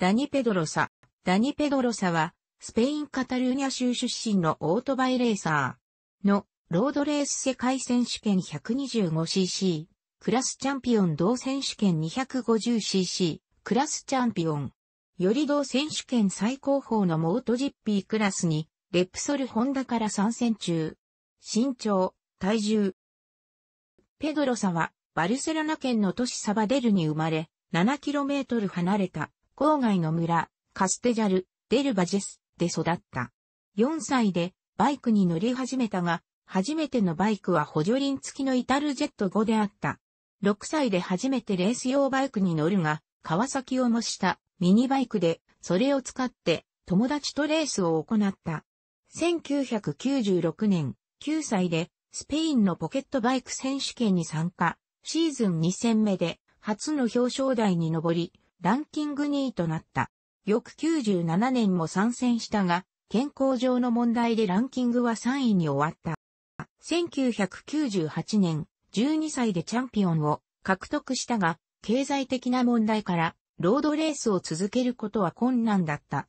ダニ・ペドロサ。ダニ・ペドロサは、スペイン・カタルーニャ州出身のオートバイレーサーのロードレース世界選手権 125cc、クラスチャンピオン同選手権 250cc、クラスチャンピオン。より同選手権最高峰のモートジッピークラスに、レプソルホンダから参戦中。身長、体重。ペドロサは、バルセロナ県の都市サバデルに生まれ、7km 離れた郊外の村、カステジャル、デルバジェスで育った。4歳でバイクに乗り始めたが、初めてのバイクは補助輪付きのイタルジェット5であった。6歳で初めてレース用バイクに乗るが、川崎を模したミニバイクで、それを使って友達とレースを行った。1996年、9歳でスペインのポケットバイク選手権に参加、シーズン2戦目で初の表彰台に上り、ランキング2位となった。翌97年も参戦したが、健康上の問題でランキングは3位に終わった。1998年、12歳でチャンピオンを獲得したが、経済的な問題から、ロードレースを続けることは困難だった。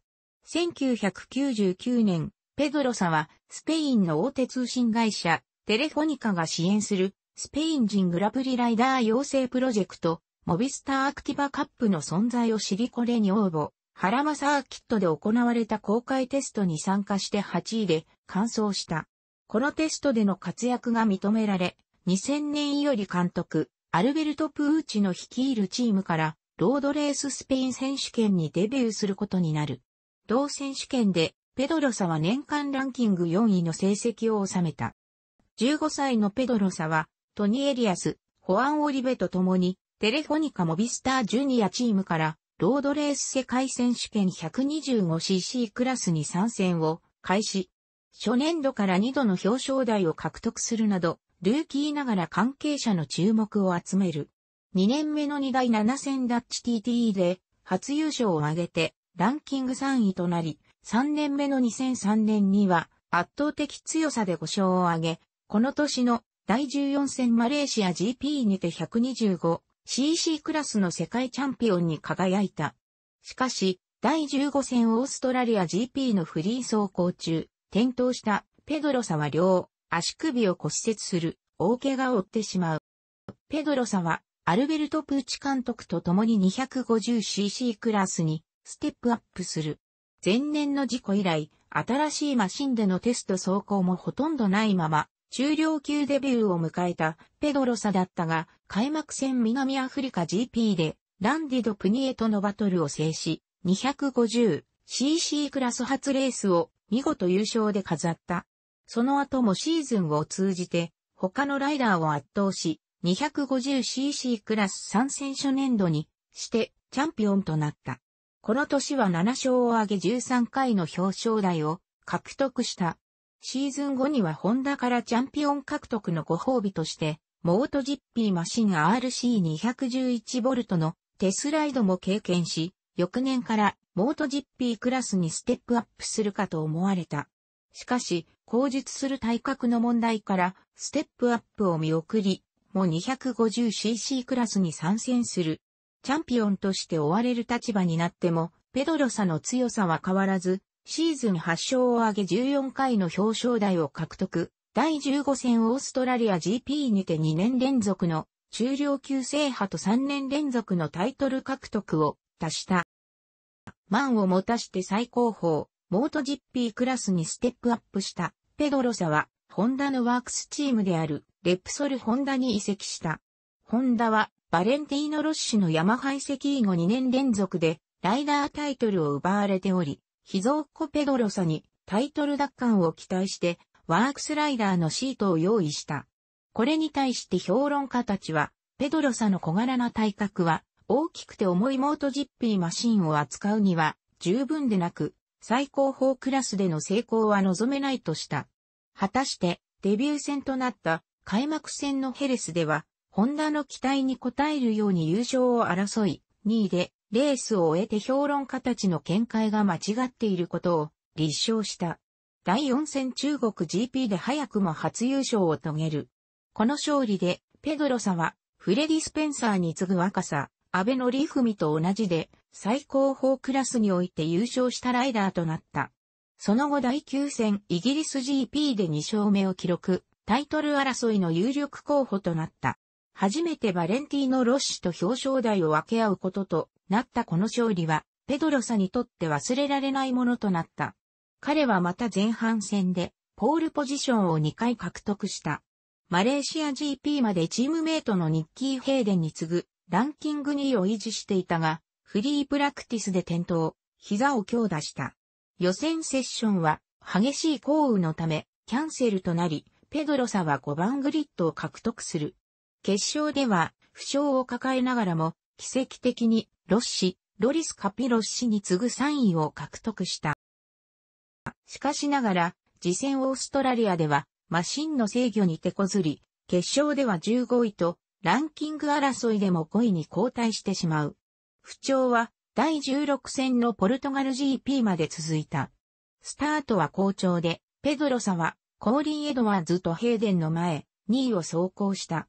1999年、ペドロサは、スペインの大手通信会社、テレフォニカが支援する、スペイン人グラプリライダー養成プロジェクト、モビスターアクティバカップの存在を知りこれに応募、原マサーキットで行われた公開テストに参加して8位で完走した。このテストでの活躍が認められ、2000年より監督、アルベルト・プーチの率いるチームから、ロードレーススペイン選手権にデビューすることになる。同選手権で、ペドロサは年間ランキング4位の成績を収めた。15歳のペドロサは、トニエリアス、ホアン・オリベと共に、テレフォニカモビスタージュニアチームから、ロードレース世界選手権 125cc クラスに参戦を開始。初年度から2度の表彰台を獲得するなど、ルーキーながら関係者の注目を集める。2年目の2第7戦ダッチ t t で初優勝を挙げてランキング3位となり、3年目の2003年には圧倒的強さで5勝を挙げ、この年の第14戦マレーシア GP にて125 CC クラスの世界チャンピオンに輝いた。しかし、第15戦オーストラリア GP のフリー走行中、転倒したペドロサは両足首を骨折する大怪我を負ってしまう。ペドロサはアルベルト・プーチ監督と共に 250cc クラスにステップアップする。前年の事故以来、新しいマシンでのテスト走行もほとんどないまま、中量級デビューを迎えたペドロサだったが、開幕戦南アフリカ GP で、ランディド・プニエとのバトルを制し、250cc クラス初レースを見事優勝で飾った。その後もシーズンを通じて、他のライダーを圧倒し、250cc クラス参戦初年度にしてチャンピオンとなった。この年は7勝を挙げ13回の表彰台を獲得した。シーズン後にはホンダからチャンピオン獲得のご褒美としてモートジッピーマシン RC211V のテスライドも経験し、翌年からモートジッピークラスにステップアップするかと思われた。しかし、口述する体格の問題から、ステップアップを見送り、も 250cc クラスに参戦する。チャンピオンとして追われる立場になっても、ペドロサの強さは変わらず、シーズン8勝を挙げ14回の表彰台を獲得。第15戦オーストラリア GP にて2年連続の中量級制覇と3年連続のタイトル獲得を達した。満を持たして最高峰、モート GP クラスにステップアップした、ペドロサは、ホンダのワークスチームである、レプソルホンダに移籍した。ホンダは、バレンティーノ・ロッシュの山配籍後2年連続で、ライダータイトルを奪われており、秘蔵っ子ペドロサにタイトル奪還を期待して、ワークスライダーのシートを用意した。これに対して評論家たちは、ペドロサの小柄な体格は、大きくて重いモートジッピーマシンを扱うには、十分でなく、最高峰クラスでの成功は望めないとした。果たして、デビュー戦となった開幕戦のヘレスでは、ホンダの期待に応えるように優勝を争い、2位でレースを終えて評論家たちの見解が間違っていることを立証した。第4戦中国 GP で早くも初優勝を遂げる。この勝利で、ペドロサは、フレディ・スペンサーに次ぐ若さ、安倍のリーフミと同じで、最高峰クラスにおいて優勝したライダーとなった。その後第9戦イギリス GP で2勝目を記録、タイトル争いの有力候補となった。初めてバレンティーノ・ロッシと表彰台を分け合うこととなったこの勝利は、ペドロサにとって忘れられないものとなった。彼はまた前半戦で、ポールポジションを2回獲得した。マレーシア GP までチームメイトのニッキー・ヘイデンに次ぐ、ランキング2位を維持していたが、フリープラクティスで転倒、膝を強打した。予選セッションは、激しい降雨のため、キャンセルとなり、ペドロサは5番グリッドを獲得する。決勝では、負傷を抱えながらも、奇跡的に、ロッシ、ロリス・カピロッシに次ぐ3位を獲得した。しかしながら、次戦オーストラリアでは、マシンの制御に手こずり、決勝では15位と、ランキング争いでも5位に後退してしまう。不調は、第16戦のポルトガル GP まで続いた。スタートは好調で、ペドロサは、コーリン・エドワーズとヘイデンの前、2位を走行した。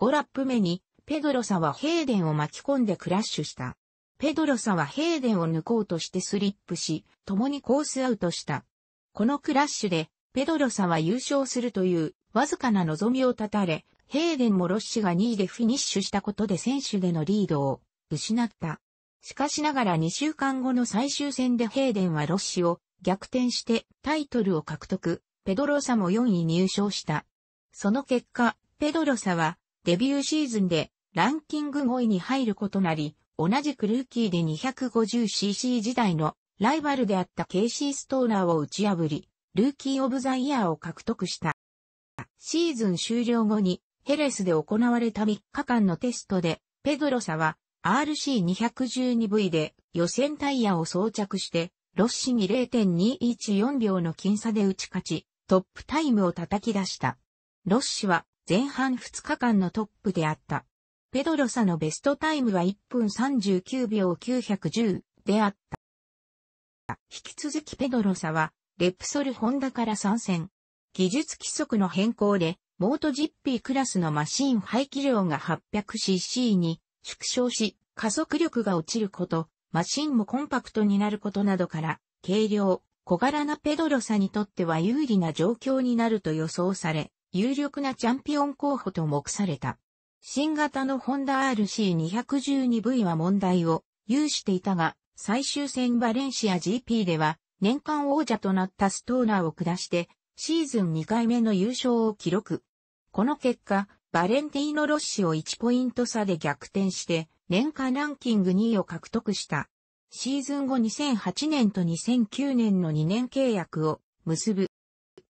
5ラップ目に、ペドロサはヘイデンを巻き込んでクラッシュした。ペドロサはヘイデンを抜こうとしてスリップし、共にコースアウトした。このクラッシュで、ペドロサは優勝するという、わずかな望みを絶たれ、ヘーデンもロッシが2位でフィニッシュしたことで選手でのリードを失った。しかしながら2週間後の最終戦でヘーデンはロッシを逆転してタイトルを獲得、ペドロサも4位入賞した。その結果、ペドロサはデビューシーズンでランキング5位に入ることなり、同じくルーキーで 250cc 時代のライバルであったケイシー・ストーナーを打ち破り、ルーキー・オブ・ザ・イヤーを獲得した。シーズン終了後にヘレスで行われた3日間のテストで、ペドロサは RC212V で予選タイヤを装着して、ロッシに0.214秒の僅差で打ち勝ち、トップタイムを叩き出した。ロッシは前半2日間のトップであった。ペドロサのベストタイムは1分39秒910であった。引き続きペドロサは、レプソルホンダから参戦。技術規則の変更で、モートジッピークラスのマシン排気量が 800cc に縮小し、加速力が落ちること、マシンもコンパクトになることなどから、軽量、小柄なペドロサにとっては有利な状況になると予想され、有力なチャンピオン候補と目された。新型のホンダ RC212V は問題を有していたが、最終戦バレンシア GP では、年間王者となったストーナーを下して、シーズン2回目の優勝を記録。この結果、バレンティーノ・ロッシを1ポイント差で逆転して、年間ランキング2位を獲得した。シーズン後2008年と2009年の2年契約を結ぶ。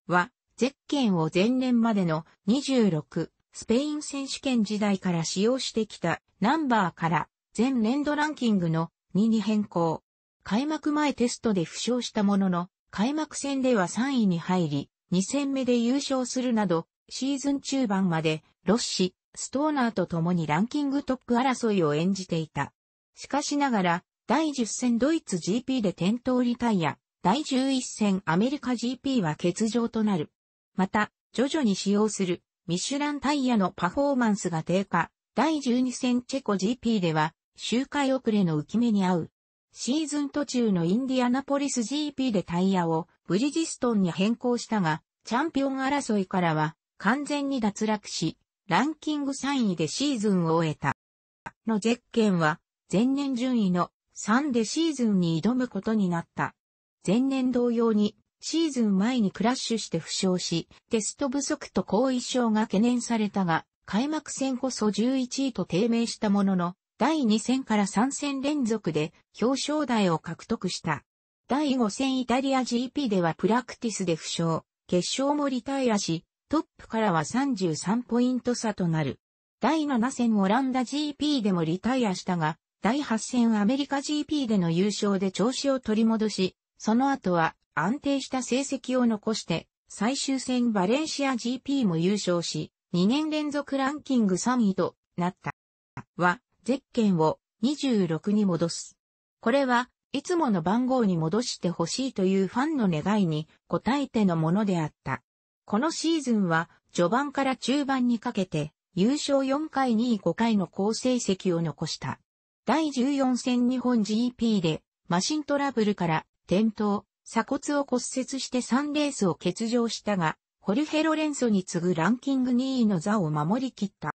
は、ゼッケンを前年までの26スペイン選手権時代から使用してきたナンバーから前年度ランキングの2に変更。開幕前テストで負傷したものの、開幕戦では3位に入り、2戦目で優勝するなど、シーズン中盤まで、ロッシ、ストーナーと共にランキングトップ争いを演じていた。しかしながら、第10戦ドイツ GP で転倒リタイア、第11戦アメリカ GP は欠場となる。また、徐々に使用するミシュランタイヤのパフォーマンスが低下、第12戦チェコ GP では周回遅れの浮き目に合う。シーズン途中のインディアナポリス GP でタイヤをブリジストンに変更したが、チャンピオン争いからは完全に脱落し、ランキング3位でシーズンを終えた。のゼッケンは前年順位の3でシーズンに挑むことになった。前年同様にシーズン前にクラッシュして負傷し、テスト不足と後遺症が懸念されたが、開幕戦こそ11位と低迷したものの、第2戦から3戦連続で表彰台を獲得した。第5戦イタリア GP ではプラクティスで負傷、決勝もリタイアし、トップからは33ポイント差となる。第7戦オランダ GP でもリタイアしたが、第8戦アメリカ GP での優勝で調子を取り戻し、その後は安定した成績を残して、最終戦バレンシア GP も優勝し、2年連続ランキング3位となった。は、ゼッケンを26に戻す。これはいつもの番号に戻してほしいというファンの願いに応えてのものであった。このシーズンは序盤から中盤にかけて優勝4回2位5回の好成績を残した。第14戦日本 GP でマシントラブルから転倒、鎖骨を骨折して3レースを欠場したが、ホルヘロレンソに次ぐランキング2位の座を守り切った。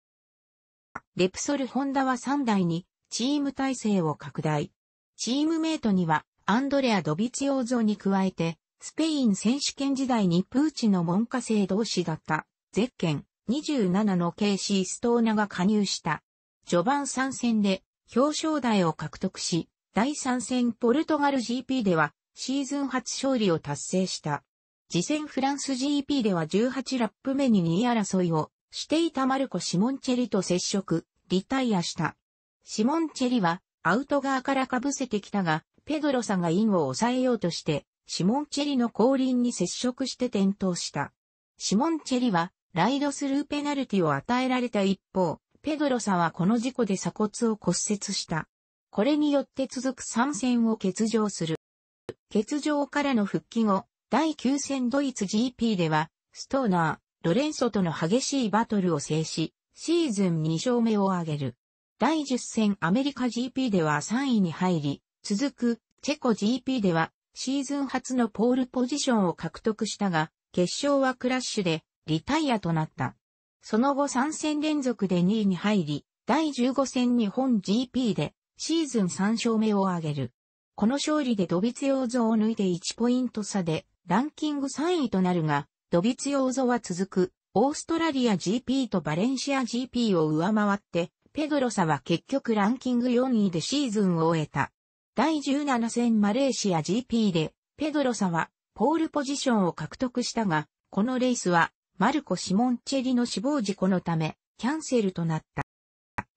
レプソルホンダは3代にチーム体制を拡大。チームメイトにはアンドレア・ドビチオーゾに加えて、スペイン選手権時代にプーチの門下生同士だった、ゼッケン27のケシー・ストーナが加入した。序盤3戦で表彰台を獲得し、第3戦ポルトガル GP ではシーズン初勝利を達成した。次戦フランス GP では18ラップ目に2位争いをしていたマルコ・シモンチェリと接触、リタイアした。シモンチェリはアウト側から被せてきたが、ペドロさんがインを抑えようとして、シモンチェリの後輪に接触して転倒した。シモンチェリはライドスルーペナルティを与えられた一方、ペドロさんはこの事故で鎖骨を骨折した。これによって続く3戦を欠場する。欠場からの復帰後、第9戦ドイツ GP では、ストーナロレンソとの激しいバトルを制し、シーズン2勝目を挙げる。第10戦アメリカ GP では3位に入り、続くチェコ GP ではシーズン初のポールポジションを獲得したが、決勝はクラッシュでリタイアとなった。その後3戦連続で2位に入り、第15戦日本 GP でシーズン3勝目を挙げる。この勝利でドビツヨーを抜いて1ポイント差でランキング3位となるが、ドビツヨーゾは続く、オーストラリア GP とバレンシア GP を上回って、ペドロサは結局ランキング4位でシーズンを終えた。第17戦マレーシア GP で、ペドロサはポールポジションを獲得したが、このレースはマルコ・シモンチェリの死亡事故のため、キャンセルとなった。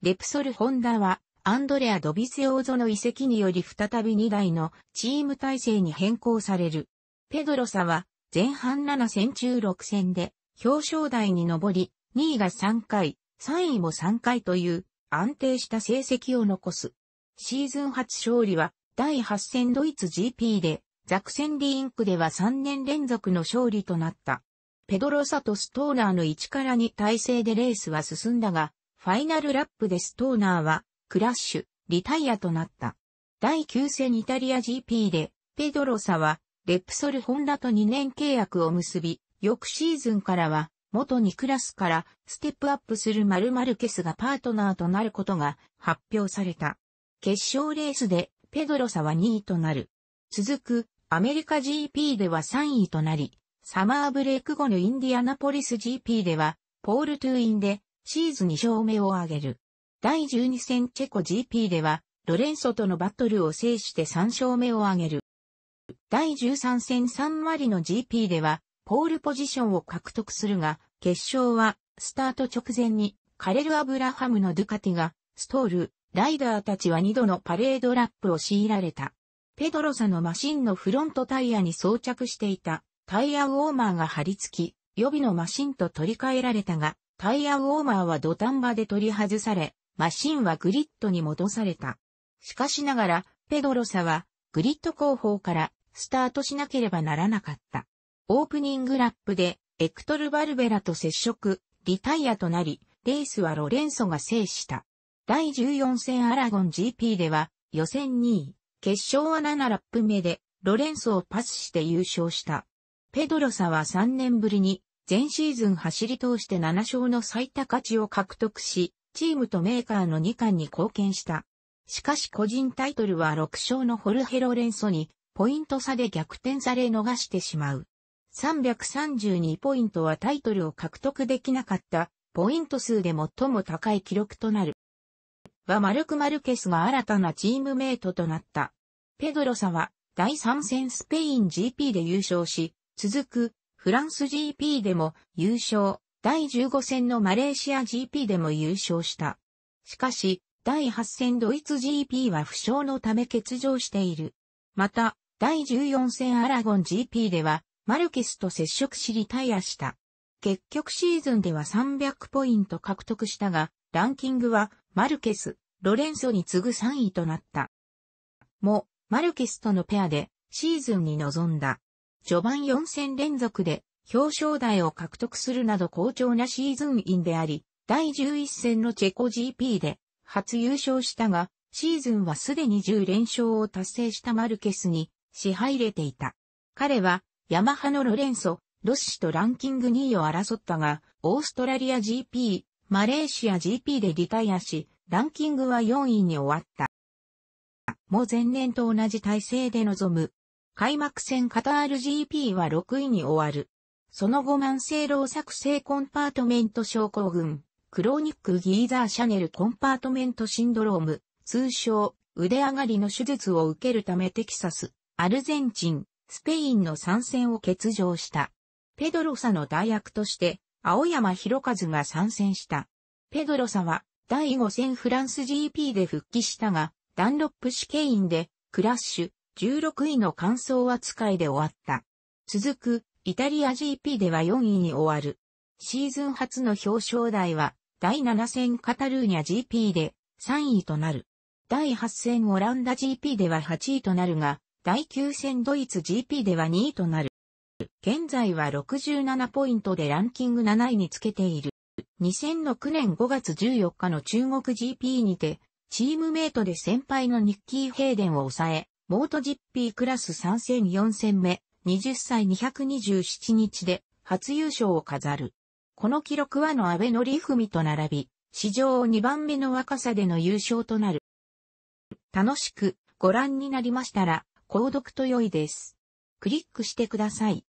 レプソル・ホンダは、アンドレア・ドビス・ヨーゾの遺跡により再び2台のチーム体制に変更される。ペドロサは前半7戦中6戦で表彰台に上り、2位が3回、3位も3回という安定した成績を残す。シーズン初勝利は第8戦ドイツ GP で、ザクセンリインクでは3年連続の勝利となった。ペドロ・サト・ストーナーの1から2体制でレースは進んだが、ファイナルラップでストーナーはクラッシュ、リタイアとなった。第9戦イタリア GP で、ペドロサはレプソルホンダと2年契約を結び、翌シーズンからは、元2クラスからステップアップするマルマルケスがパートナーとなることが発表された。決勝レースでペドロサは2位となる。続くアメリカ GP では3位となり、サマーブレイク後のインディアナポリス GP ではポールトゥーインでシーズン2勝目を挙げる。第12戦チェコ GP ではロレンソとのバトルを制して3勝目を挙げる。第13戦3割の GP では、ポールポジションを獲得するが、決勝は、スタート直前に、カレル・アブラハムのドゥカティが、ストール、ライダーたちは2度のパレードラップを強いられた。ペドロサのマシンのフロントタイヤに装着していた、タイヤウォーマーが張り付き、予備のマシンと取り替えられたが、タイヤウォーマーは土壇場で取り外され、マシンはグリッドに戻された。しかしながら、ペドロサは、グリッド後方からスタートしなければならなかった。オープニングラップで、エクトル・バルベラと接触、リタイアとなり、レースはロレンソが制した。第14戦アラゴン GP では、予選2位、決勝は7ラップ目で、ロレンソをパスして優勝した。ペドロサは3年ぶりに、前シーズン走り通して7勝の最多価値を獲得し、チームとメーカーの2冠に貢献した。しかし個人タイトルは6勝のホルヘロレンソにポイント差で逆転され逃してしまう。332ポイントはタイトルを獲得できなかったポイント数で最も高い記録となる。はマルク・マルケスが新たなチームメイトとなった。ペドロサは第3戦スペイン GP で優勝し、続くフランス GP でも優勝、第15戦のマレーシア GP でも優勝した。しかし、第8戦ドイツ GP は負傷のため欠場している。また、第14戦アラゴン GP では、マルケスと接触しリタイアした。結局シーズンでは300ポイント獲得したが、ランキングは、マルケス、ロレンソに次ぐ3位となった。も、マルケスとのペアで、シーズンに臨んだ。序盤4戦連続で、表彰台を獲得するなど好調なシーズンインであり、第11戦のチェコ GP で、初優勝したが、シーズンはすでに10連勝を達成したマルケスに、支配れていた。彼は、ヤマハのロレンソ、ロッシとランキング2位を争ったが、オーストラリア GP、マレーシア GP でリタイアし、ランキングは4位に終わった。もう前年と同じ体制で臨む。開幕戦カタール GP は6位に終わる。その後慢性老作性コンパートメント症候群、クローニックギーザーシャネルコンパートメントシンドローム、通称腕上がりの手術を受けるためテキサス、アルゼンチン、スペインの参戦を欠場した。ペドロサの代役として、青山博和が参戦した。ペドロサは、第5戦フランス GP で復帰したが、ダンロップ試験員で、クラッシュ、16位の完走扱いで終わった。続く、イタリア GP では4位に終わる。シーズン初の表彰台は、第7戦カタルーニャ GP で3位となる。第8戦オランダ GP では8位となるが、第9戦ドイツ GP では2位となる。現在は67ポイントでランキング7位につけている。2006年5月14日の中国 GP にて、チームメイトで先輩のニッキー・ヘイデンを抑え、モート GP クラス参戦4戦目、20歳227日で初優勝を飾る。この記録はの安倍則文と並び、史上2番目の若さでの優勝となる。楽しくご覧になりましたら、購読と良いです。クリックしてください。